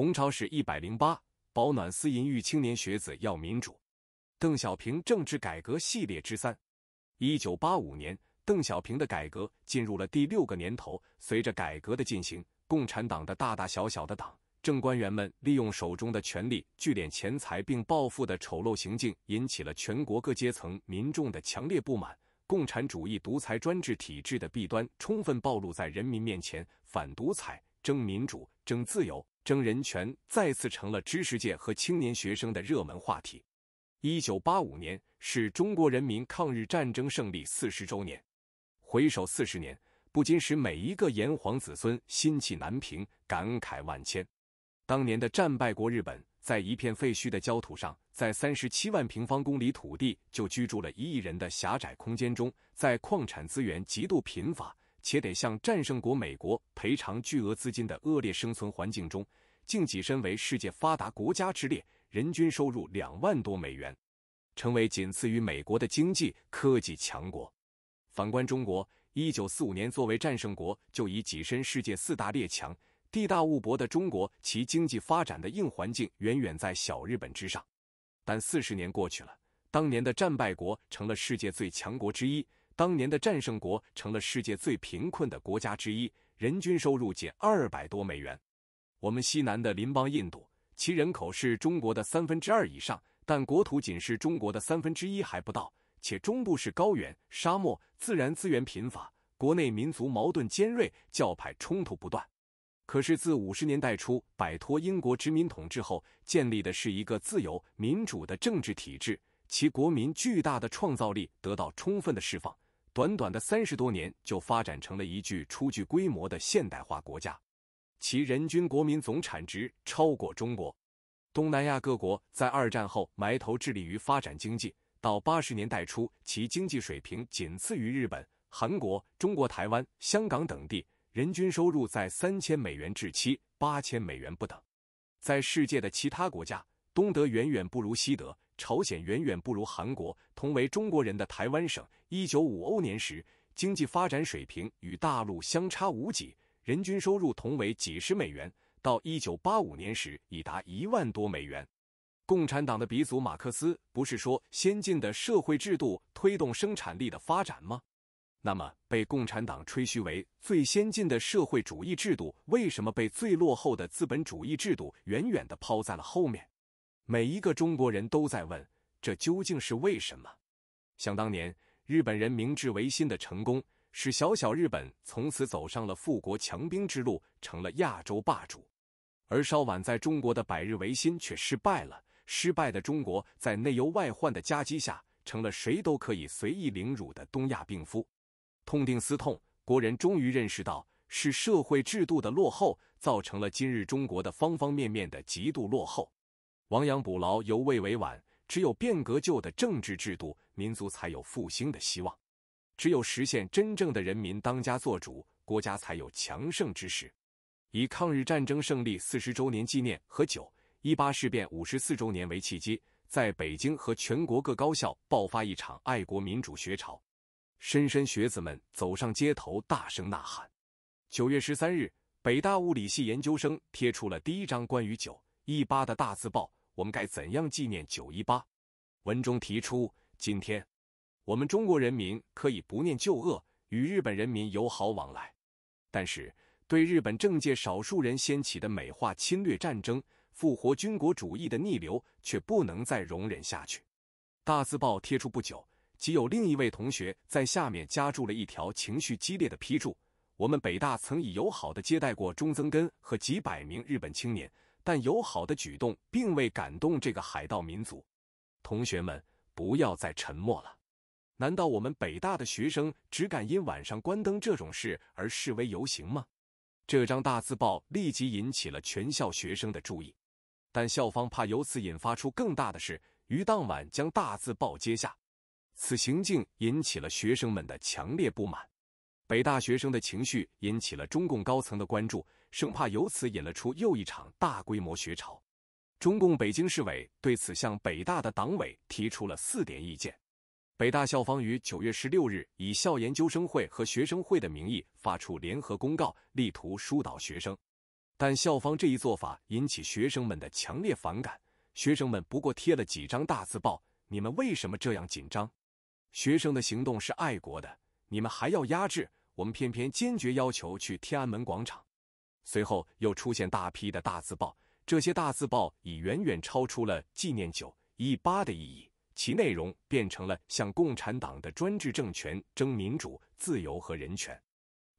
《红潮史》一百零八，保暖思淫欲青年学子要民主。邓小平政治改革系列之三。一九八五年，邓小平的改革进入了第六个年头。随着改革的进行，共产党的大大小小的党政官员们利用手中的权力聚敛钱财并暴富的丑陋行径，引起了全国各阶层民众的强烈不满。共产主义独裁专制体制的弊端充分暴露在人民面前。反独裁，争民主，争自由。争人权再次成了知识界和青年学生的热门话题。一九八五年是中国人民抗日战争胜利四十周年。回首四十年，不禁使每一个炎黄子孙心气难平，感慨万千。当年的战败国日本，在一片废墟的焦土上，在三十七万平方公里土地就居住了一亿人的狭窄空间中，在矿产资源极度贫乏。且得向战胜国美国赔偿巨额资金的恶劣生存环境中，竟跻身为世界发达国家之列，人均收入两万多美元，成为仅次于美国的经济科技强国。反观中国，一九四五年作为战胜国就已跻身世界四大列强，地大物博的中国，其经济发展的硬环境远远在小日本之上。但四十年过去了，当年的战败国成了世界最强国之一。当年的战胜国成了世界最贫困的国家之一，人均收入仅二百多美元。我们西南的邻邦印度，其人口是中国的三分之二以上，但国土仅是中国的三分之一还不到，且中部是高原沙漠，自然资源贫乏，国内民族矛盾尖锐，教派冲突不断。可是自五十年代初摆脱英国殖民统治后，建立的是一个自由民主的政治体制，其国民巨大的创造力得到充分的释放。短短的三十多年就发展成了一具初具规模的现代化国家，其人均国民总产值超过中国。东南亚各国在二战后埋头致力于发展经济，到八十年代初，其经济水平仅次于日本、韩国、中国台湾、香港等地，人均收入在三千美元至七八千美元不等。在世界的其他国家，东德远远不如西德。朝鲜远远不如韩国。同为中国人的台湾省，一九五欧年时，经济发展水平与大陆相差无几，人均收入同为几十美元。到一九八五年时，已达一万多美元。共产党的鼻祖马克思不是说先进的社会制度推动生产力的发展吗？那么，被共产党吹嘘为最先进的社会主义制度，为什么被最落后的资本主义制度远远的抛在了后面？每一个中国人都在问：这究竟是为什么？想当年，日本人明治维新的成功，使小小日本从此走上了富国强兵之路，成了亚洲霸主；而稍晚在中国的百日维新却失败了。失败的中国，在内忧外患的夹击下，成了谁都可以随意凌辱的东亚病夫。痛定思痛，国人终于认识到，是社会制度的落后，造成了今日中国的方方面面的极度落后。亡羊补牢犹未为晚，只有变革旧的政治制度，民族才有复兴的希望；只有实现真正的人民当家作主，国家才有强盛之势。以抗日战争胜利四十周年纪念和九一八事变五十四周年为契机，在北京和全国各高校爆发一场爱国民主学潮，莘莘学子们走上街头，大声呐喊。九月十三日，北大物理系研究生贴出了第一张关于九一八的大字报。我们该怎样纪念九一八？文中提出，今天我们中国人民可以不念旧恶，与日本人民友好往来，但是对日本政界少数人掀起的美化侵略战争、复活军国主义的逆流，却不能再容忍下去。大字报贴出不久，即有另一位同学在下面加注了一条情绪激烈的批注：我们北大曾以友好的接待过中曾根和几百名日本青年。但友好的举动并未感动这个海盗民族。同学们，不要再沉默了！难道我们北大的学生只敢因晚上关灯这种事而示威游行吗？这张大字报立即引起了全校学生的注意，但校方怕由此引发出更大的事，于当晚将大字报揭下。此行径引起了学生们的强烈不满。北大学生的情绪引起了中共高层的关注。生怕由此引了出又一场大规模学潮，中共北京市委对此向北大的党委提出了四点意见。北大校方于九月十六日以校研究生会和学生会的名义发出联合公告，力图疏导学生。但校方这一做法引起学生们的强烈反感。学生们不过贴了几张大字报，你们为什么这样紧张？学生的行动是爱国的，你们还要压制？我们偏偏坚决要求去天安门广场。随后又出现大批的大字报，这些大字报已远远超出了纪念九一八的意义，其内容变成了向共产党的专制政权争民主、自由和人权。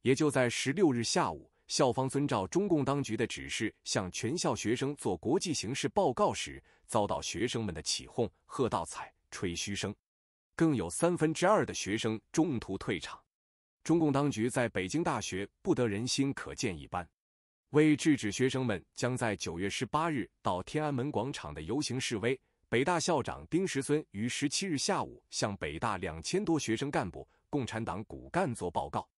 也就在十六日下午，校方遵照中共当局的指示，向全校学生做国际形势报告时，遭到学生们的起哄、喝倒彩、吹嘘声，更有三分之二的学生中途退场。中共当局在北京大学不得人心，可见一斑。为制止学生们将在九月十八日到天安门广场的游行示威，北大校长丁石孙于十七日下午向北大两千多学生干部、共产党骨干做报告。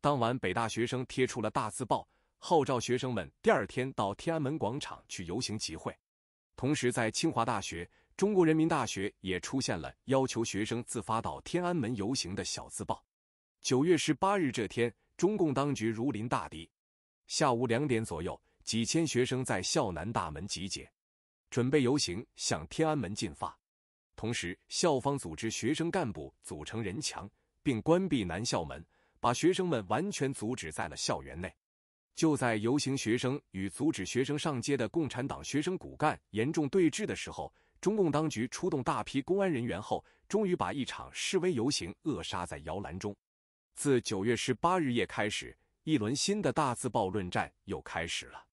当晚，北大学生贴出了大字报，号召学生们第二天到天安门广场去游行集会。同时，在清华大学、中国人民大学也出现了要求学生自发到天安门游行的小字报。九月十八日这天，中共当局如临大敌。下午两点左右，几千学生在校南大门集结，准备游行向天安门进发。同时，校方组织学生干部组成人墙，并关闭南校门，把学生们完全阻止在了校园内。就在游行学生与阻止学生上街的共产党学生骨干严重对峙的时候，中共当局出动大批公安人员后，终于把一场示威游行扼杀在摇篮中。自九月十八日夜开始。一轮新的大字报论战又开始了。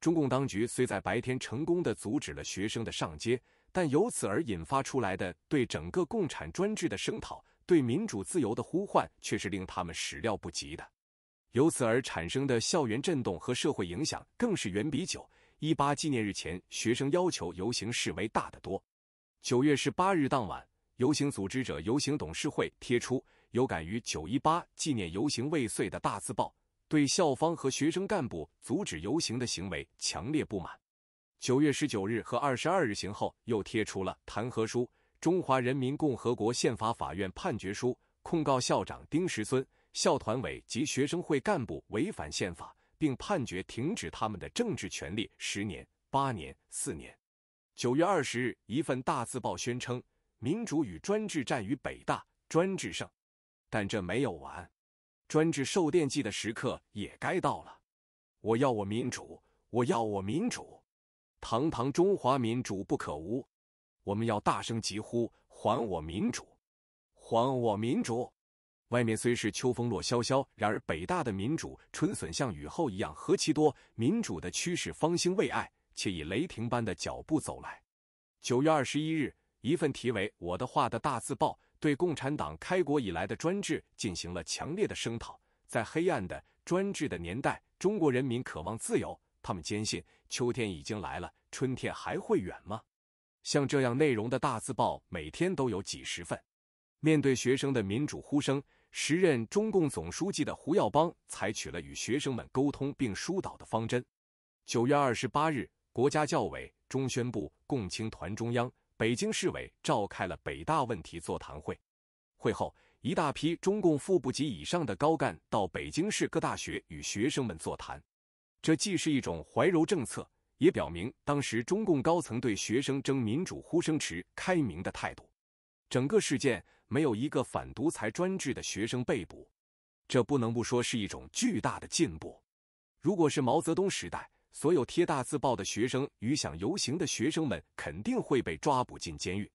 中共当局虽在白天成功的阻止了学生的上街，但由此而引发出来的对整个共产专制的声讨、对民主自由的呼唤，却是令他们始料不及的。由此而产生的校园震动和社会影响，更是远比九一八纪念日前学生要求游行示威大得多。九月十八日当晚，游行组织者游行董事会贴出有感于九一八纪念游行未遂的大字报。对校方和学生干部阻止游行的行为强烈不满。九月十九日和二十二日行后，又贴出了弹劾书，《中华人民共和国宪法法院判决书》，控告校长丁石孙、校团委及学生会干部违反宪法，并判决停止他们的政治权利十年、八年、四年。九月二十日，一份大字报宣称：“民主与专制战于北大，专制胜。”但这没有完。专制受电击的时刻也该到了，我要我民主，我要我民主，堂堂中华民主不可无，我们要大声疾呼，还我民主，还我民主。外面虽是秋风落萧萧，然而北大的民主春笋像雨后一样何其多，民主的趋势方兴未艾，且以雷霆般的脚步走来。九月二十一日，一份题为《我的话》的大字报。对共产党开国以来的专制进行了强烈的声讨。在黑暗的专制的年代，中国人民渴望自由。他们坚信，秋天已经来了，春天还会远吗？像这样内容的大字报，每天都有几十份。面对学生的民主呼声，时任中共总书记的胡耀邦采取了与学生们沟通并疏导的方针。九月二十八日，国家教委、中宣部、共青团中央。北京市委召开了北大问题座谈会，会后一大批中共副部级以上的高干到北京市各大学与学生们座谈，这既是一种怀柔政策，也表明当时中共高层对学生争民主呼声持开明的态度。整个事件没有一个反独裁专制的学生被捕，这不能不说是一种巨大的进步。如果是毛泽东时代，所有贴大字报的学生与想游行的学生们肯定会被抓捕进监狱。